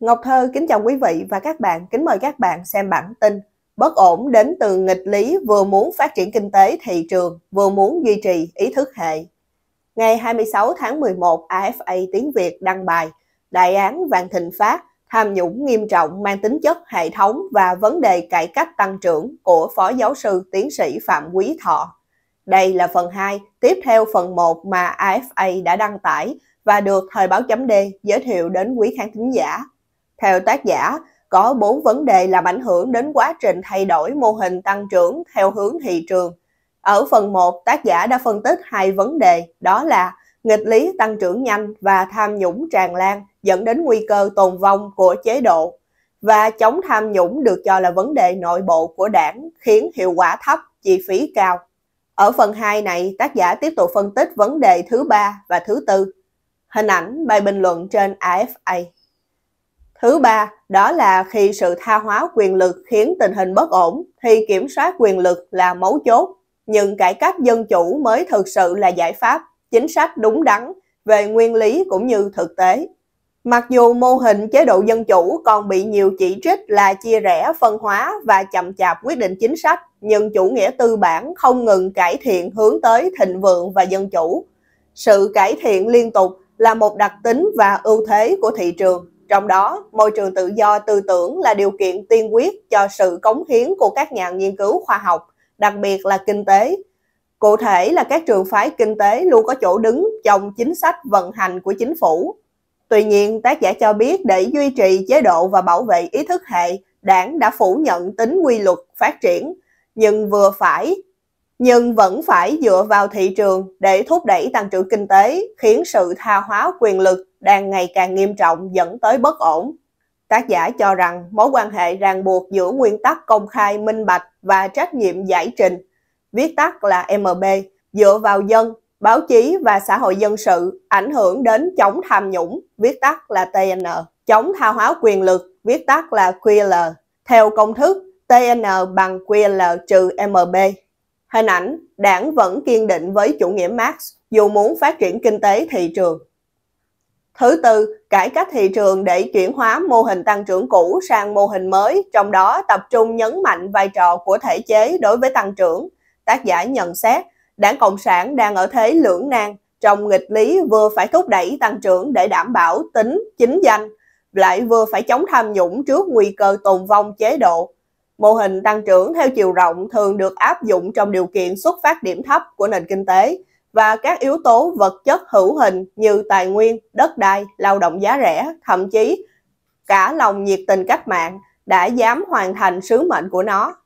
Ngọc Thơ kính chào quý vị và các bạn, kính mời các bạn xem bản tin Bất ổn đến từ nghịch lý vừa muốn phát triển kinh tế thị trường, vừa muốn duy trì ý thức hệ. Ngày 26 tháng 11, AFA Tiếng Việt đăng bài Đại án Vạn Thịnh Phát tham nhũng nghiêm trọng mang tính chất hệ thống và vấn đề cải cách tăng trưởng của Phó Giáo sư Tiến sĩ Phạm Quý Thọ. Đây là phần 2, tiếp theo phần 1 mà AFA đã đăng tải và được Thời báo chấm D giới thiệu đến quý khán thính giả. Theo tác giả, có bốn vấn đề làm ảnh hưởng đến quá trình thay đổi mô hình tăng trưởng theo hướng thị trường. Ở phần 1, tác giả đã phân tích hai vấn đề, đó là nghịch lý tăng trưởng nhanh và tham nhũng tràn lan dẫn đến nguy cơ tồn vong của chế độ. Và chống tham nhũng được cho là vấn đề nội bộ của đảng khiến hiệu quả thấp, chi phí cao. Ở phần 2 này, tác giả tiếp tục phân tích vấn đề thứ ba và thứ tư. Hình ảnh bài bình luận trên AFA. Thứ ba, đó là khi sự tha hóa quyền lực khiến tình hình bất ổn thì kiểm soát quyền lực là mấu chốt. Nhưng cải cách dân chủ mới thực sự là giải pháp, chính sách đúng đắn về nguyên lý cũng như thực tế. Mặc dù mô hình chế độ dân chủ còn bị nhiều chỉ trích là chia rẽ, phân hóa và chậm chạp quyết định chính sách, nhưng chủ nghĩa tư bản không ngừng cải thiện hướng tới thịnh vượng và dân chủ. Sự cải thiện liên tục là một đặc tính và ưu thế của thị trường trong đó, môi trường tự do tư tưởng là điều kiện tiên quyết cho sự cống hiến của các nhà nghiên cứu khoa học, đặc biệt là kinh tế. Cụ thể là các trường phái kinh tế luôn có chỗ đứng trong chính sách vận hành của chính phủ. Tuy nhiên, tác giả cho biết để duy trì chế độ và bảo vệ ý thức hệ, đảng đã phủ nhận tính quy luật phát triển, nhưng vừa phải nhưng vẫn phải dựa vào thị trường để thúc đẩy tăng trưởng kinh tế, khiến sự tha hóa quyền lực đang ngày càng nghiêm trọng dẫn tới bất ổn. Tác giả cho rằng mối quan hệ ràng buộc giữa nguyên tắc công khai, minh bạch và trách nhiệm giải trình, viết tắt là MB, dựa vào dân, báo chí và xã hội dân sự ảnh hưởng đến chống tham nhũng, viết tắt là TN, chống tha hóa quyền lực, viết tắt là QL. Theo công thức, TN bằng QL trừ MB. Hình ảnh đảng vẫn kiên định với chủ nghĩa Marx dù muốn phát triển kinh tế thị trường. Thứ tư, cải cách thị trường để chuyển hóa mô hình tăng trưởng cũ sang mô hình mới, trong đó tập trung nhấn mạnh vai trò của thể chế đối với tăng trưởng. Tác giả nhận xét, Đảng Cộng sản đang ở thế lưỡng nan, trong nghịch lý vừa phải thúc đẩy tăng trưởng để đảm bảo tính chính danh, lại vừa phải chống tham nhũng trước nguy cơ tồn vong chế độ. Mô hình tăng trưởng theo chiều rộng thường được áp dụng trong điều kiện xuất phát điểm thấp của nền kinh tế và các yếu tố vật chất hữu hình như tài nguyên, đất đai, lao động giá rẻ, thậm chí cả lòng nhiệt tình cách mạng đã dám hoàn thành sứ mệnh của nó.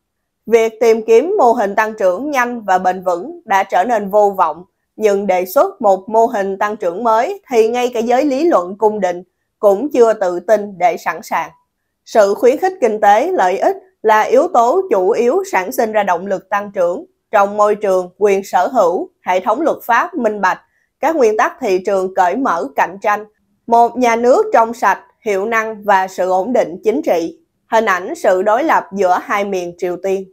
Việc tìm kiếm mô hình tăng trưởng nhanh và bền vững đã trở nên vô vọng, nhưng đề xuất một mô hình tăng trưởng mới thì ngay cả giới lý luận cung định cũng chưa tự tin để sẵn sàng. Sự khuyến khích kinh tế lợi ích là yếu tố chủ yếu sản sinh ra động lực tăng trưởng trong môi trường quyền sở hữu, hệ thống luật pháp minh bạch, các nguyên tắc thị trường cởi mở cạnh tranh, một nhà nước trong sạch, hiệu năng và sự ổn định chính trị, hình ảnh sự đối lập giữa hai miền Triều Tiên.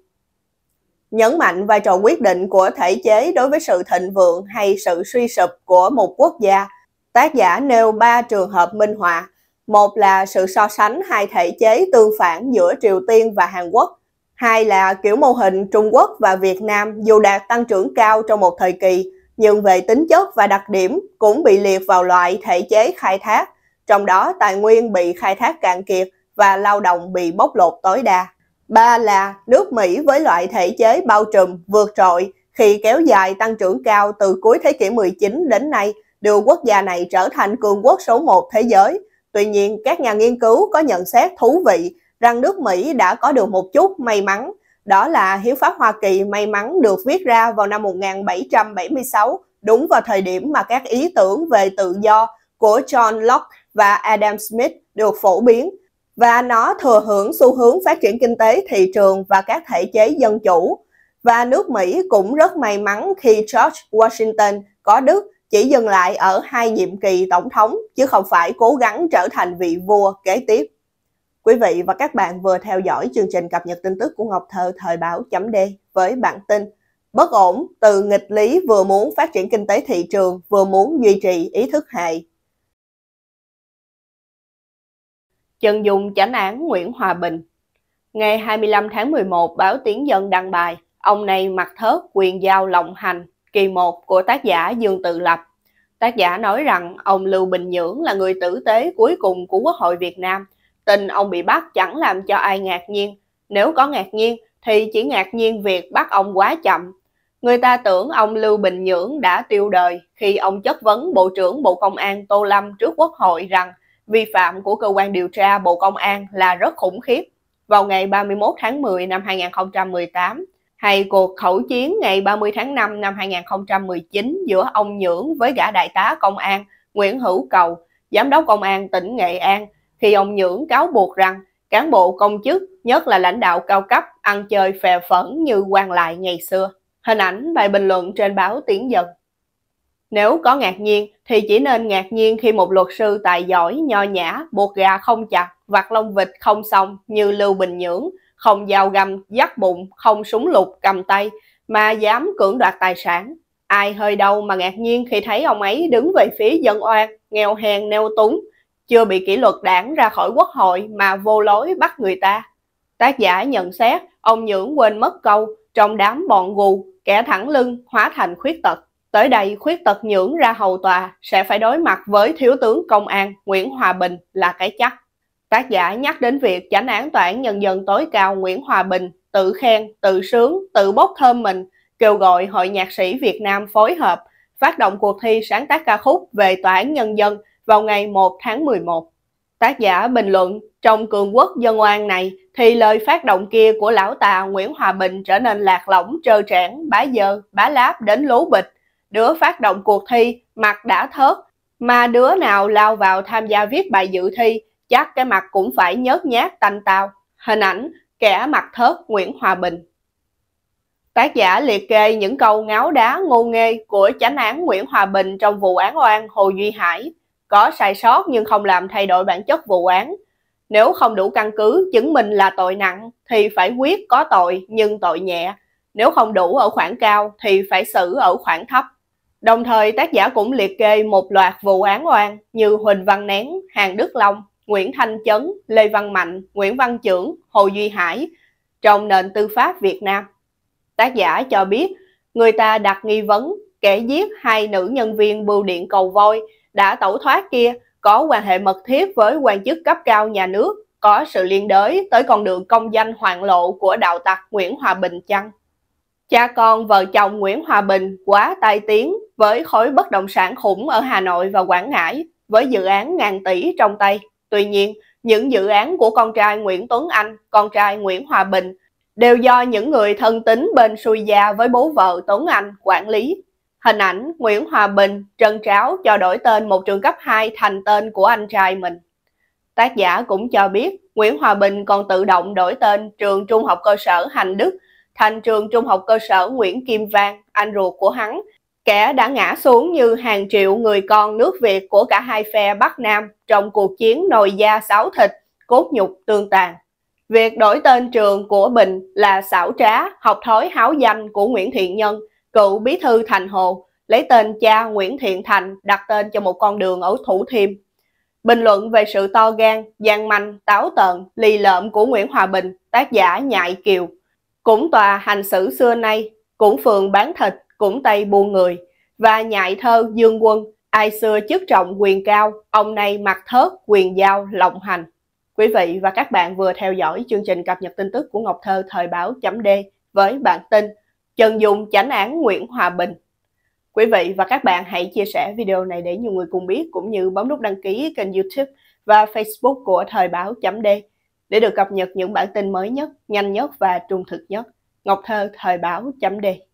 Nhấn mạnh vai trò quyết định của thể chế đối với sự thịnh vượng hay sự suy sụp của một quốc gia, tác giả nêu ba trường hợp minh họa một là sự so sánh hai thể chế tương phản giữa Triều Tiên và Hàn Quốc. Hai là kiểu mô hình Trung Quốc và Việt Nam dù đạt tăng trưởng cao trong một thời kỳ, nhưng về tính chất và đặc điểm cũng bị liệt vào loại thể chế khai thác, trong đó tài nguyên bị khai thác cạn kiệt và lao động bị bóc lột tối đa. Ba là nước Mỹ với loại thể chế bao trùm, vượt trội khi kéo dài tăng trưởng cao từ cuối thế kỷ 19 đến nay, đưa quốc gia này trở thành cường quốc số 1 thế giới Tuy nhiên, các nhà nghiên cứu có nhận xét thú vị rằng nước Mỹ đã có được một chút may mắn, đó là Hiến pháp Hoa Kỳ may mắn được viết ra vào năm 1776, đúng vào thời điểm mà các ý tưởng về tự do của John Locke và Adam Smith được phổ biến và nó thừa hưởng xu hướng phát triển kinh tế thị trường và các thể chế dân chủ. Và nước Mỹ cũng rất may mắn khi George Washington có đức chỉ dừng lại ở hai nhiệm kỳ tổng thống chứ không phải cố gắng trở thành vị vua kế tiếp. Quý vị và các bạn vừa theo dõi chương trình cập nhật tin tức của Ngọc Thơ thời báo chấm D với bản tin Bất ổn từ nghịch lý vừa muốn phát triển kinh tế thị trường vừa muốn duy trì ý thức hệ. Trần Dung chánh án Nguyễn Hòa Bình Ngày 25 tháng 11, báo Tiếng Dân đăng bài Ông này mặc thớt quyền giao lòng hành kỳ 1 của tác giả Dương Tự Lập. Tác giả nói rằng ông Lưu Bình Nhưỡng là người tử tế cuối cùng của Quốc hội Việt Nam. Tình ông bị bắt chẳng làm cho ai ngạc nhiên. Nếu có ngạc nhiên thì chỉ ngạc nhiên việc bắt ông quá chậm. Người ta tưởng ông Lưu Bình Nhưỡng đã tiêu đời khi ông chất vấn Bộ trưởng Bộ Công an Tô Lâm trước Quốc hội rằng vi phạm của cơ quan điều tra Bộ Công an là rất khủng khiếp. Vào ngày 31 tháng 10 năm 2018, hay cuộc khẩu chiến ngày 30 tháng 5 năm 2019 giữa ông Nhưỡng với gã đại tá công an Nguyễn Hữu Cầu, giám đốc công an tỉnh Nghệ An, khi ông Nhưỡng cáo buộc rằng cán bộ công chức, nhất là lãnh đạo cao cấp, ăn chơi phè phẫn như quan lại ngày xưa. Hình ảnh bài bình luận trên báo Tiếng Dân. Nếu có ngạc nhiên thì chỉ nên ngạc nhiên khi một luật sư tài giỏi, nho nhã, buộc gà không chặt, vặt lông vịt không xong như Lưu Bình Nhưỡng, không dao găm, dắt bụng, không súng lục cầm tay, mà dám cưỡng đoạt tài sản. Ai hơi đâu mà ngạc nhiên khi thấy ông ấy đứng về phía dân oan, nghèo hèn neo túng, chưa bị kỷ luật đảng ra khỏi quốc hội mà vô lối bắt người ta. Tác giả nhận xét, ông Nhưỡng quên mất câu, trong đám bọn gù, kẻ thẳng lưng hóa thành khuyết tật. Tới đây khuyết tật Nhưỡng ra hầu tòa sẽ phải đối mặt với Thiếu tướng Công an Nguyễn Hòa Bình là cái chắc. Tác giả nhắc đến việc chánh án tòa nhân dân tối cao Nguyễn Hòa Bình tự khen, tự sướng, tự bốc thơm mình, kêu gọi Hội Nhạc sĩ Việt Nam phối hợp phát động cuộc thi sáng tác ca khúc về Tòa án Nhân dân vào ngày 1 tháng 11. Tác giả bình luận, trong cường quốc dân oan này thì lời phát động kia của lão tà Nguyễn Hòa Bình trở nên lạc lõng, trơ trẽn, bá dơ, bá láp đến lố bịch. Đứa phát động cuộc thi, mặt đã thớt, mà đứa nào lao vào tham gia viết bài dự thi chắc cái mặt cũng phải nhớt nhát tanh tao. Hình ảnh kẻ mặt thớt Nguyễn Hòa Bình. Tác giả liệt kê những câu ngáo đá ngô nghê của chánh án Nguyễn Hòa Bình trong vụ án oan Hồ Duy Hải. Có sai sót nhưng không làm thay đổi bản chất vụ án. Nếu không đủ căn cứ chứng minh là tội nặng thì phải quyết có tội nhưng tội nhẹ. Nếu không đủ ở khoản cao thì phải xử ở khoản thấp. Đồng thời tác giả cũng liệt kê một loạt vụ án oan như Huỳnh Văn Nén, Hàng Đức Long, Nguyễn Thanh Chấn, Lê Văn Mạnh, Nguyễn Văn Trưởng, Hồ Duy Hải trong nền tư pháp Việt Nam. Tác giả cho biết người ta đặt nghi vấn kẻ giết hai nữ nhân viên bưu điện cầu voi đã tẩu thoát kia có quan hệ mật thiết với quan chức cấp cao nhà nước, có sự liên đới tới con đường công danh hoạn lộ của đạo tặc Nguyễn Hòa Bình chăng? Cha con vợ chồng Nguyễn Hòa Bình quá tai tiếng với khối bất động sản khủng ở Hà Nội và Quảng Ngãi với dự án ngàn tỷ trong tay. Tuy nhiên, những dự án của con trai Nguyễn Tuấn Anh, con trai Nguyễn Hòa Bình đều do những người thân tín bên xuôi gia với bố vợ Tuấn Anh quản lý. Hình ảnh Nguyễn Hòa Bình trân tráo cho đổi tên một trường cấp 2 thành tên của anh trai mình. Tác giả cũng cho biết Nguyễn Hòa Bình còn tự động đổi tên trường trung học cơ sở Hành Đức thành trường trung học cơ sở Nguyễn Kim Vang, anh ruột của hắn, kẻ đã ngã xuống như hàng triệu người con nước Việt của cả hai phe Bắc Nam trong cuộc chiến nồi da sáu thịt, cốt nhục tương tàn. Việc đổi tên trường của Bình là xảo trá, học thói háo danh của Nguyễn Thiện Nhân, cựu bí thư Thành Hồ, lấy tên cha Nguyễn Thiện Thành đặt tên cho một con đường ở Thủ Thiêm. Bình luận về sự to gan, gian manh, táo tợn, lì lợm của Nguyễn Hòa Bình, tác giả Nhại Kiều. Cũng tòa hành xử xưa nay, cũng phường bán thịt, cũng Tây buôn người, và nhại thơ Dương Quân, ai xưa chức trọng quyền cao, ông nay mặt thớt, quyền giao, lộng hành. Quý vị và các bạn vừa theo dõi chương trình cập nhật tin tức của Ngọc Thơ thời báo D với bản tin Trần Dung chánh án Nguyễn Hòa Bình. Quý vị và các bạn hãy chia sẻ video này để nhiều người cùng biết cũng như bấm nút đăng ký kênh YouTube và Facebook của thời báo D để được cập nhật những bản tin mới nhất, nhanh nhất và trung thực nhất. Ngọc Thơ thời báo D